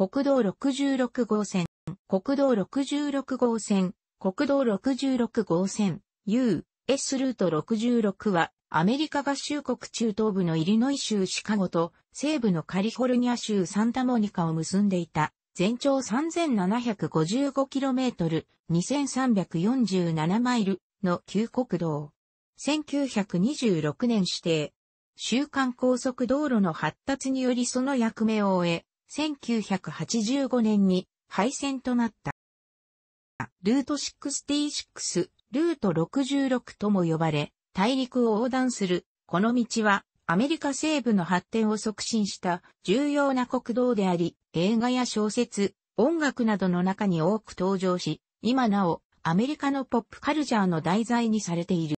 国道66号線、国道66号線、国道66号線、U、S ルート66は、アメリカ合衆国中東部のイリノイ州シカゴと西部のカリフォルニア州サンタモニカを結んでいた、全長 3755km、2347マイルの旧国道。1926年指定。週間高速道路の発達によりその役目を終え、1985年に廃線となった。ルート66、ルート66とも呼ばれ、大陸を横断する、この道は、アメリカ西部の発展を促進した重要な国道であり、映画や小説、音楽などの中に多く登場し、今なお、アメリカのポップカルチャーの題材にされている。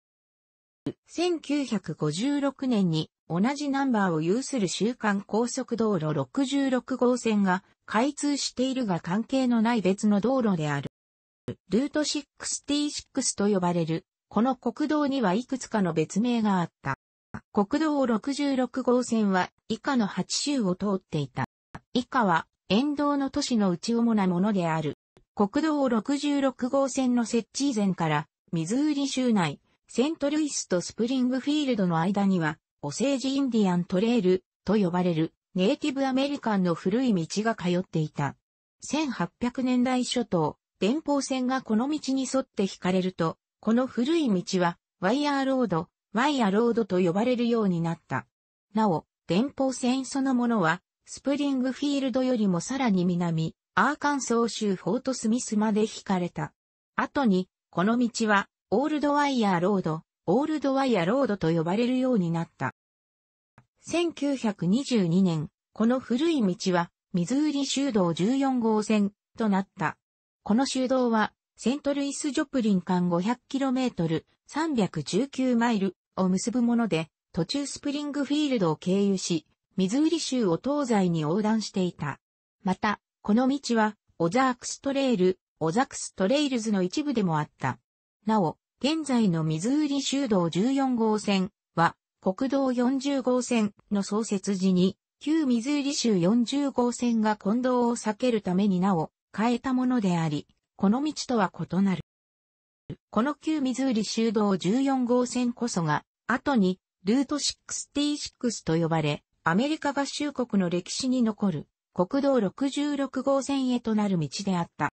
1956年に同じナンバーを有する週間高速道路66号線が開通しているが関係のない別の道路である。ルート66と呼ばれる、この国道にはいくつかの別名があった。国道66号線は以下の8州を通っていた。以下は沿道の都市のうち主なものである。国道66号線の設置以前から、ミズーリ州内、セントルイスとスプリングフィールドの間には、オセージインディアントレールと呼ばれるネイティブアメリカンの古い道が通っていた。1800年代初頭、電報線がこの道に沿って引かれると、この古い道はワイヤーロード、ワイヤーロードと呼ばれるようになった。なお、電報線そのものは、スプリングフィールドよりもさらに南、アーカンソー州フォートスミスまで引かれた。後に、この道は、オールドワイヤーロード、オールドワイヤーロードと呼ばれるようになった。1922年、この古い道は、ミズーリ州道14号線となった。この州道は、セントルイス・ジョプリン間 500km、319マイルを結ぶもので、途中スプリングフィールドを経由し、ミズーリ州を東西に横断していた。また、この道は、オザークストレイル、オザクストレイルズの一部でもあった。なお、現在のミズーリ州道14号線は、国道40号線の創設時に、旧ミズーリ州40号線が混同を避けるためになお、変えたものであり、この道とは異なる。この旧ミズーリ州道14号線こそが、後に、ルート66と呼ばれ、アメリカ合衆国の歴史に残る国道66号線へとなる道であった。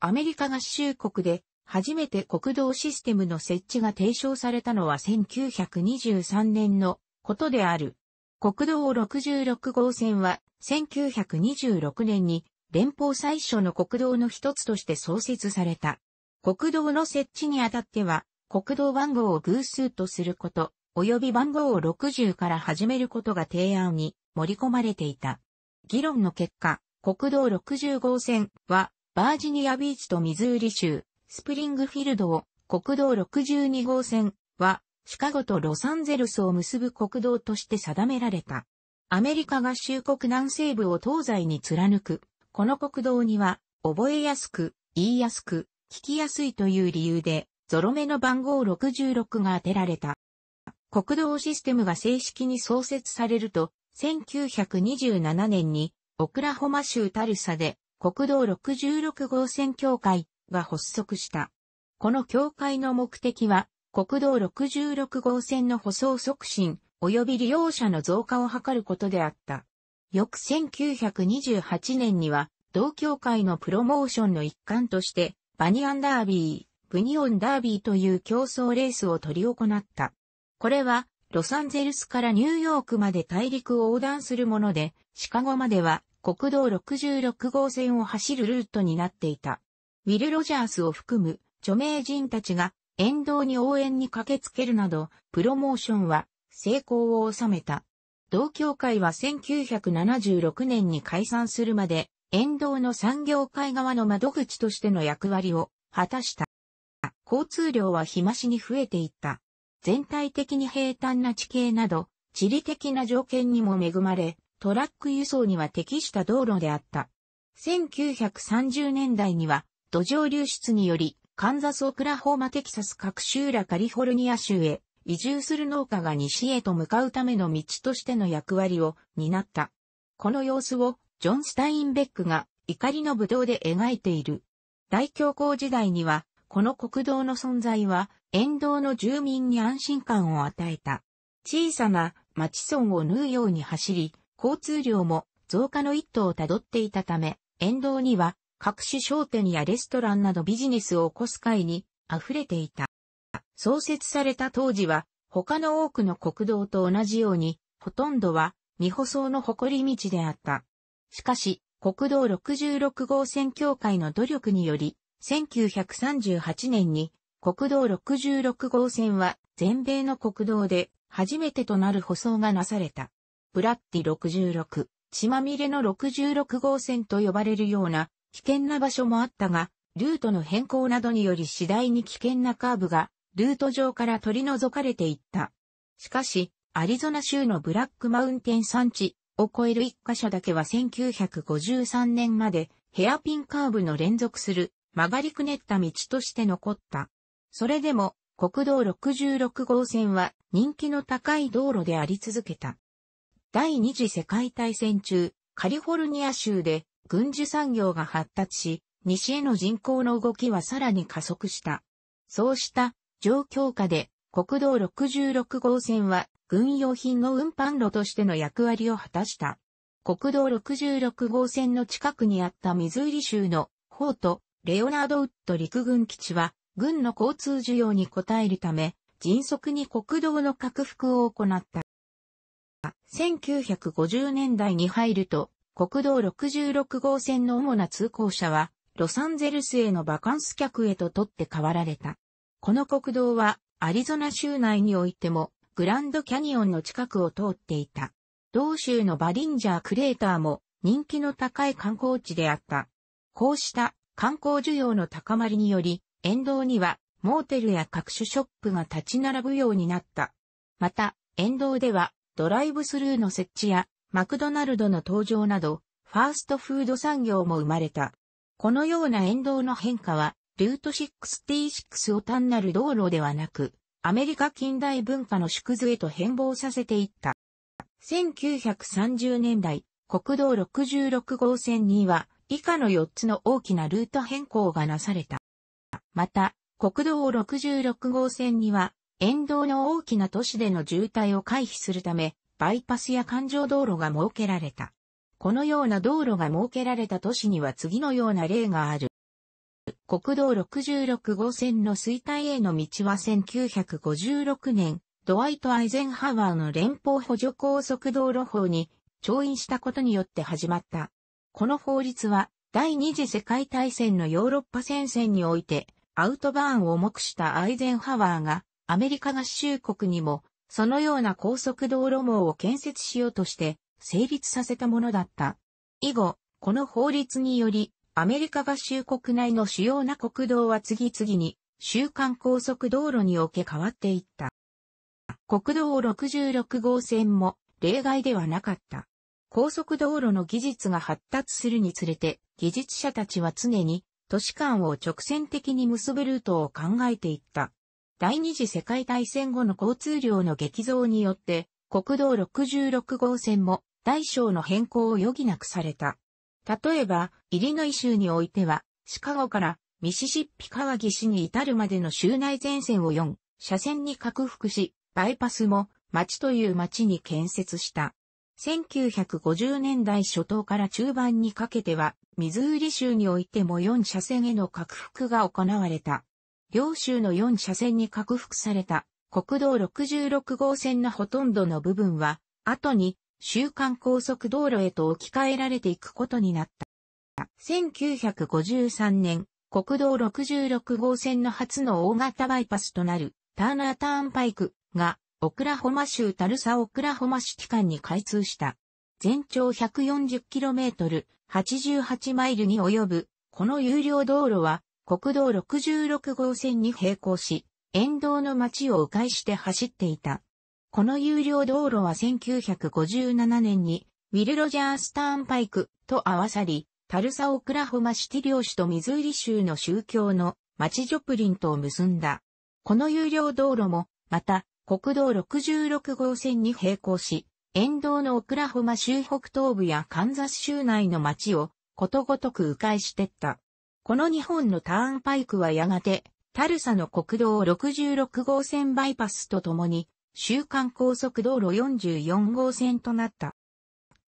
アメリカ合衆国で初めて国道システムの設置が提唱されたのは1923年のことである。国道66号線は1926年に連邦最初の国道の一つとして創設された。国道の設置にあたっては、国道番号を偶数とすること、及び番号を60から始めることが提案に盛り込まれていた。議論の結果、国道60号線は、バージニアビーチとミズーリ州、スプリングフィールドを国道62号線はシカゴとロサンゼルスを結ぶ国道として定められた。アメリカ合衆国南西部を東西に貫く。この国道には覚えやすく、言いやすく、聞きやすいという理由でゾロ目の番号66が当てられた。国道システムが正式に創設されると、1927年にオクラホマ州タルサで国道66号線境界が発足した。この協会の目的は、国道66号線の舗装促進、及び利用者の増加を図ることであった。翌1928年には、同協会のプロモーションの一環として、バニアンダービー、ブニオンダービーという競争レースを執り行った。これは、ロサンゼルスからニューヨークまで大陸を横断するもので、シカゴまでは国道66号線を走るルートになっていた。ウィル・ロジャースを含む著名人たちが沿道に応援に駆けつけるなど、プロモーションは成功を収めた。同協会は1976年に解散するまで、沿道の産業界側の窓口としての役割を果たした。交通量は日増しに増えていった。全体的に平坦な地形など、地理的な条件にも恵まれ、トラック輸送には適した道路であった。1930年代には土壌流出により、カンザス・オクラホーマ・テキサス各州らカリフォルニア州へ移住する農家が西へと向かうための道としての役割を担った。この様子をジョン・スタインベックが怒りの武道で描いている。大恐慌時代には、この国道の存在は、沿道の住民に安心感を与えた。小さな町村を縫うように走り、交通量も増加の一途をたどっていたため、沿道には各種商店やレストランなどビジネスを起こす会に溢れていた。創設された当時は、他の多くの国道と同じように、ほとんどは未舗装の誇り道であった。しかし、国道66号線協会の努力により、1938年に国道66号線は全米の国道で初めてとなる舗装がなされた。ブラッティ66、血まみれの66号線と呼ばれるような危険な場所もあったが、ルートの変更などにより次第に危険なカーブが、ルート上から取り除かれていった。しかし、アリゾナ州のブラックマウンテン山地を超える一箇所だけは1953年までヘアピンカーブの連続する曲がりくねった道として残った。それでも国道66号線は人気の高い道路であり続けた。第二次世界大戦中、カリフォルニア州で軍需産業が発達し、西への人口の動きはさらに加速した。そうした状況下で国道66号線は軍用品の運搬路としての役割を果たした。国道66号線の近くにあったミズーリ州のホート、レオナードウッド陸軍基地は軍の交通需要に応えるため迅速に国道の拡幅を行った。1950年代に入ると国道66号線の主な通行者は、ロサンゼルスへのバカンス客へと取って代わられた。この国道は、アリゾナ州内においても、グランドキャニオンの近くを通っていた。同州のバリンジャークレーターも人気の高い観光地であった。こうした観光需要の高まりにより、沿道にはモーテルや各種ショップが立ち並ぶようになった。また、沿道ではドライブスルーの設置やマクドナルドの登場など、ファーストフード産業も生まれた。このような沿道の変化は、ルート66を単なる道路ではなく、アメリカ近代文化の縮図へと変貌させていった。1930年代、国道66号線には、以下の4つの大きなルート変更がなされた。また、国道66号線には、沿道の大きな都市での渋滞を回避するため、バイパスや環状道路が設けられた。このような道路が設けられた都市には次のような例がある。国道66号線の衰退への道は1956年、ドワイト・アイゼンハワーの連邦補助高速道路法に調印したことによって始まった。この法律は第二次世界大戦のヨーロッパ戦線においてアウトバーンを重くしたアイゼンハワーがアメリカ合衆国にもそのような高速道路網を建設しようとして成立させたものだった。以後、この法律により、アメリカ合衆国内の主要な国道は次々に週間高速道路に置け変わっていった。国道66号線も例外ではなかった。高速道路の技術が発達するにつれて、技術者たちは常に都市間を直線的に結ぶルートを考えていった。第二次世界大戦後の交通量の激増によって、国道66号線も大小の変更を余儀なくされた。例えば、イリノイ州においては、シカゴからミシシッピ川岸に至るまでの州内全線を4車線に拡幅し、バイパスも町という町に建設した。1950年代初頭から中盤にかけては、ミズーリ州においても4車線への拡幅が行われた。両州の4車線に拡幅された国道66号線のほとんどの部分は、後に週間高速道路へと置き換えられていくことになった。1953年、国道66号線の初の大型バイパスとなるターナーターンパイクがオクラホマ州タルサオクラホマ市機関に開通した。全長 140km、88マイルに及ぶ、この有料道路は国道66号線に並行し、沿道の街を迂回して走っていた。この有料道路は1957年に、ウィル・ロジャー・スターンパイクと合わさり、タルサ・オクラホマシティ領主とミズーリ州の宗教の町ジョプリンとを結んだ。この有料道路も、また、国道66号線に並行し、沿道のオクラホマ州北東部やカンザス州内の町をことごとく迂回してった。この2本のターンパイクはやがて、タルサの国道66号線バイパスとともに、週間高速道路44号線となった。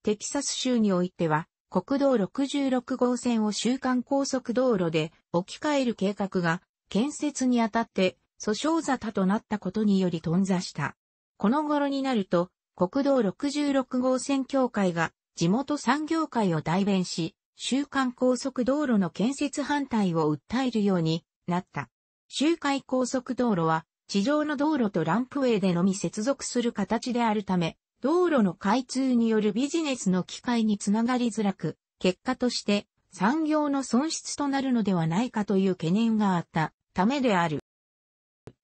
テキサス州においては、国道66号線を週間高速道路で置き換える計画が、建設にあたって、訴訟沙汰となったことにより頓挫した。この頃になると、国道66号線協会が地元産業界を代弁し、週刊高速道路の建設反対を訴えるようになった。周回高速道路は地上の道路とランプウェイでのみ接続する形であるため、道路の開通によるビジネスの機会につながりづらく、結果として産業の損失となるのではないかという懸念があったためである。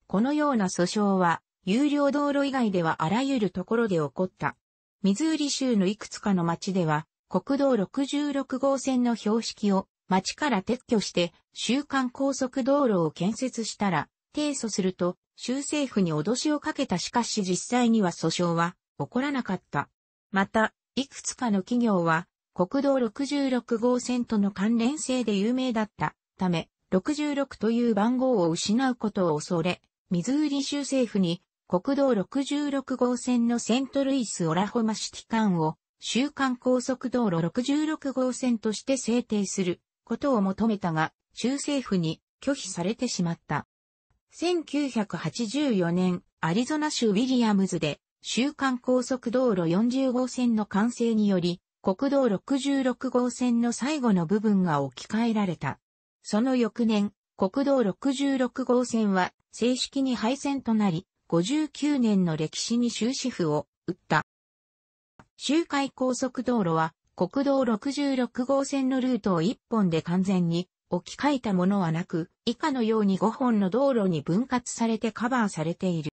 このような訴訟は、有料道路以外ではあらゆるところで起こった。ミズーリ州のいくつかの町では、国道66号線の標識を町から撤去して週間高速道路を建設したら提訴すると州政府に脅しをかけたしかし実際には訴訟は起こらなかった。また、いくつかの企業は国道66号線との関連性で有名だったため66という番号を失うことを恐れ、ミズーリ州政府に国道66号線のセントルイス・オラホマシティ間を週間高速道路66号線として制定することを求めたが、州政府に拒否されてしまった。1984年、アリゾナ州ウィリアムズで、週間高速道路40号線の完成により、国道66号線の最後の部分が置き換えられた。その翌年、国道66号線は正式に廃線となり、59年の歴史に終止符を打った。周回高速道路は国道66号線のルートを1本で完全に置き換えたものはなく、以下のように5本の道路に分割されてカバーされている。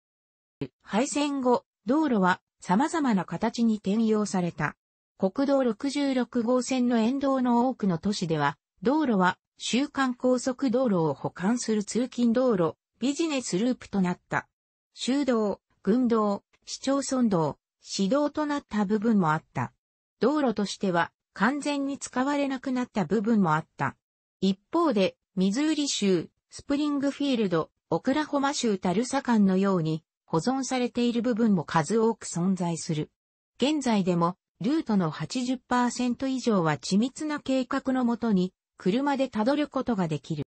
廃線後、道路は様々な形に転用された。国道66号線の沿道の多くの都市では、道路は週間高速道路を保管する通勤道路、ビジネスループとなった。修道、軍道、市町村道、指導となった部分もあった。道路としては完全に使われなくなった部分もあった。一方で、ミズーリ州、スプリングフィールド、オクラホマ州タルサ間のように保存されている部分も数多く存在する。現在でも、ルートの80%以上は緻密な計画のもとに、車でたどることができる。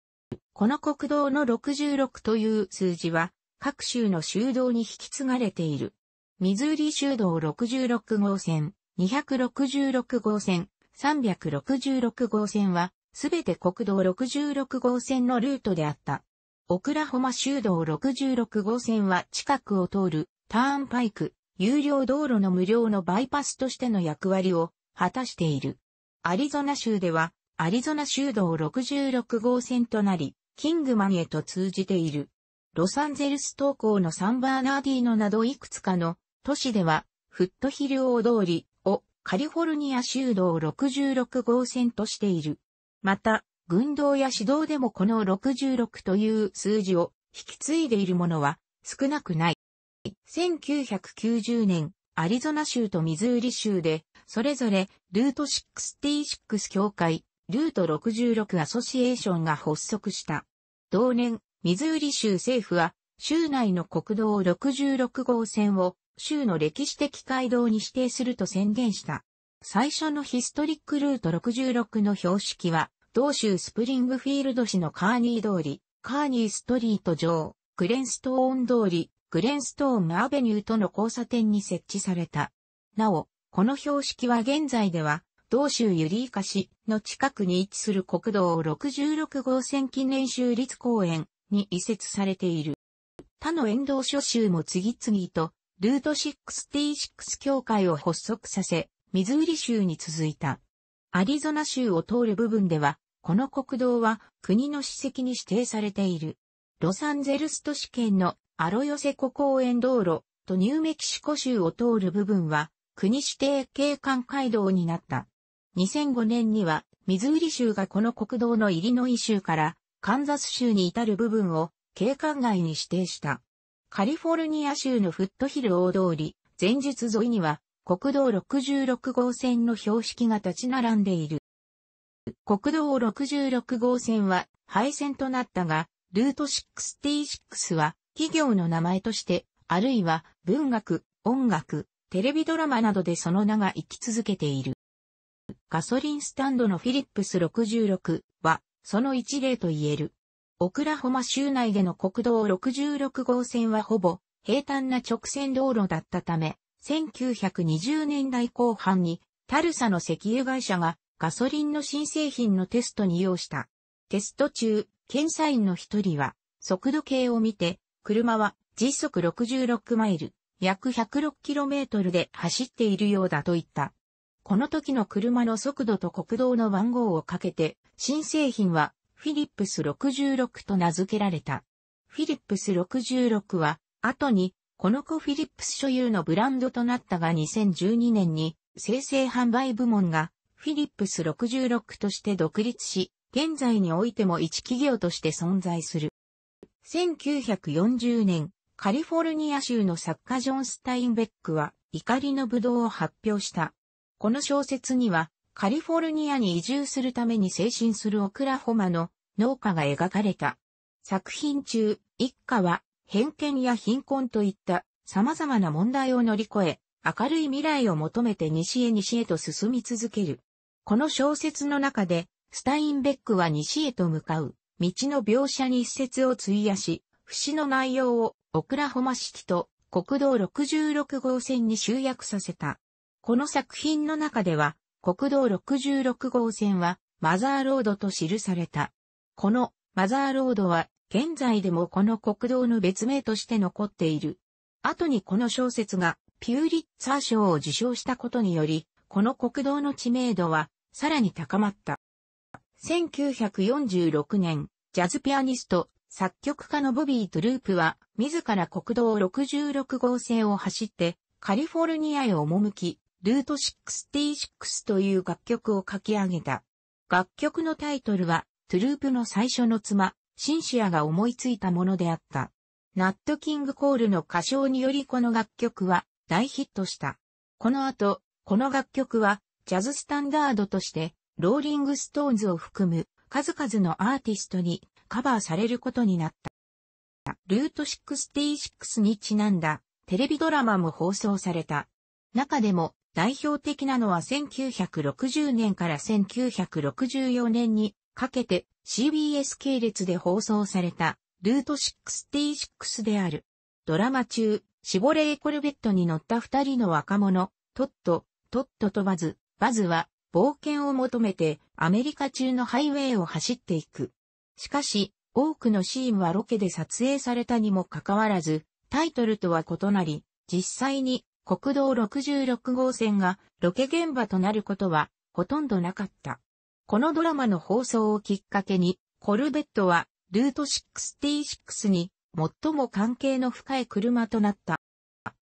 この国道の66という数字は、各州の州道に引き継がれている。ミズーリ州道66号線、266号線、366号線は、すべて国道66号線のルートであった。オクラホマ州道66号線は近くを通るターンパイク、有料道路の無料のバイパスとしての役割を果たしている。アリゾナ州では、アリゾナ州道66号線となり、キングマンへと通じている。ロサンゼルス東港のサンバーナーディーノなどいくつかの都市では、フットヒル大通りをカリフォルニア州道66号線としている。また、軍道や指導でもこの66という数字を引き継いでいるものは少なくない。1990年、アリゾナ州とミズーリ州で、それぞれ、ルート66協会、ルート66アソシエーションが発足した。同年、ミズーリ州政府は、州内の国道66号線を州の歴史的街道に指定すると宣言した。最初のヒストリックルート66の標識は、同州スプリングフィールド市のカーニー通り、カーニーストリート上、グレンストーン通り、グレンストーンアベニューとの交差点に設置された。なお、この標識は現在では、同州ユリーカ市の近くに位置する国道66号線記念州立公園に移設されている。他の沿道諸州も次々とルート66協会を発足させ、ミズーリ州に続いた。アリゾナ州を通る部分では、この国道は国の史跡に指定されている。ロサンゼルス都市圏のアロヨセコ公園道路とニューメキシコ州を通る部分は国指定景観街道になった。2005年にはミズーリ州がこの国道のイリノイ州からカンザス州に至る部分を景観街に指定した。カリフォルニア州のフットヒル大通り、前述沿いには、国道66号線の標識が立ち並んでいる。国道66号線は廃線となったが、ルート66は企業の名前として、あるいは文学、音楽、テレビドラマなどでその名が生き続けている。ガソリンスタンドのフィリップス66は、その一例と言える。オクラホマ州内での国道66号線はほぼ平坦な直線道路だったため、1920年代後半にタルサの石油会社がガソリンの新製品のテストに用した。テスト中、検査員の一人は速度計を見て、車は時速66マイル、約 106km で走っているようだと言った。この時の車の速度と国道の番号をかけて、新製品はフィリップス66と名付けられた。フィリップス66は、後に、この子フィリップス所有のブランドとなったが2012年に、生成販売部門が、フィリップス66として独立し、現在においても一企業として存在する。1940年、カリフォルニア州の作家ジョン・スタインベックは、怒りのブドウを発表した。この小説には、カリフォルニアに移住するために精神するオクラホマの農家が描かれた。作品中、一家は偏見や貧困といった様々な問題を乗り越え、明るい未来を求めて西へ西へと進み続ける。この小説の中で、スタインベックは西へと向かう、道の描写に一節を費やし、節の内容をオクラホマ式と国道66号線に集約させた。この作品の中では、国道66号線はマザーロードと記された。このマザーロードは現在でもこの国道の別名として残っている。後にこの小説がピューリッツァー賞を受賞したことにより、この国道の知名度はさらに高まった。1946年、ジャズピアニスト、作曲家のボビー・トゥループは、自ら国道66号線を走って、カリフォルニアへ赴き、ルート66という楽曲を書き上げた。楽曲のタイトルは、トゥループの最初の妻、シンシアが思いついたものであった。ナットキングコールの歌唱によりこの楽曲は大ヒットした。この後、この楽曲はジャズスタンダードとして、ローリングストーンズを含む数々のアーティストにカバーされることになった。ルート66にちなんだテレビドラマも放送された。中でも代表的なのは1960年から1964年にかけて CBS 系列で放送されたルート66である。ドラマ中、シボレーコルベットに乗った二人の若者、トット、トットとバズ、バズは冒険を求めてアメリカ中のハイウェイを走っていく。しかし、多くのシーンはロケで撮影されたにもかかわらず、タイトルとは異なり、実際に国道66号線がロケ現場となることはほとんどなかった。このドラマの放送をきっかけに、コルベットはルート66に最も関係の深い車となった。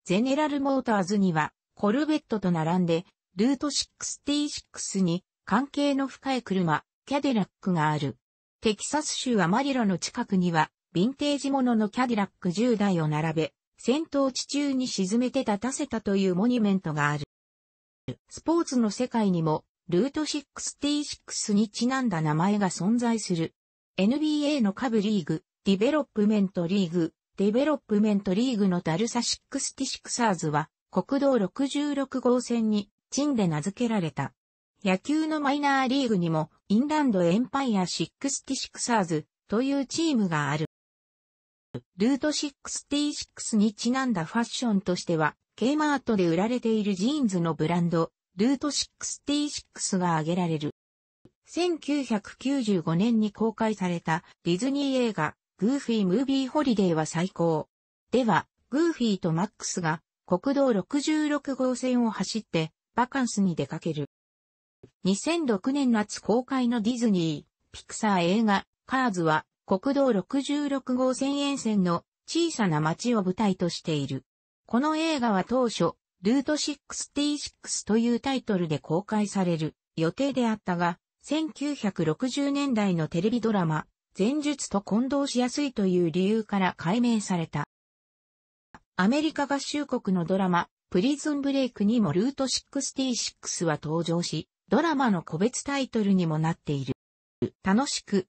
ゼネラルモーターズにはコルベットと並んで、ルート66に関係の深い車、キャデラックがある。テキサス州アマリロの近くには、ヴィンテージもののキャデラック10台を並べ、戦闘地中に沈めて立たせたというモニュメントがある。スポーツの世界にも、ルート66にちなんだ名前が存在する。NBA の下部リーグ、ディベロップメントリーグ、ディベロップメントリーグのダルサ66サーズは、国道66号線に、チンで名付けられた。野球のマイナーリーグにも、インランドエンパイア66サーズというチームがある。ルート66にちなんだファッションとしては、K マートで売られているジーンズのブランド、ルート66が挙げられる。1995年に公開されたディズニー映画、グーフィー・ムービー・ホリデーは最高。では、グーフィーとマックスが国道66号線を走ってバカンスに出かける。2006年夏公開のディズニー、ピクサー映画、カーズは国道66号線沿線の小さな町を舞台としている。この映画は当初、ルート66というタイトルで公開される予定であったが、1960年代のテレビドラマ、前述と混同しやすいという理由から解明された。アメリカ合衆国のドラマ、プリズンブレイクにもルート66は登場し、ドラマの個別タイトルにもなっている。楽しく、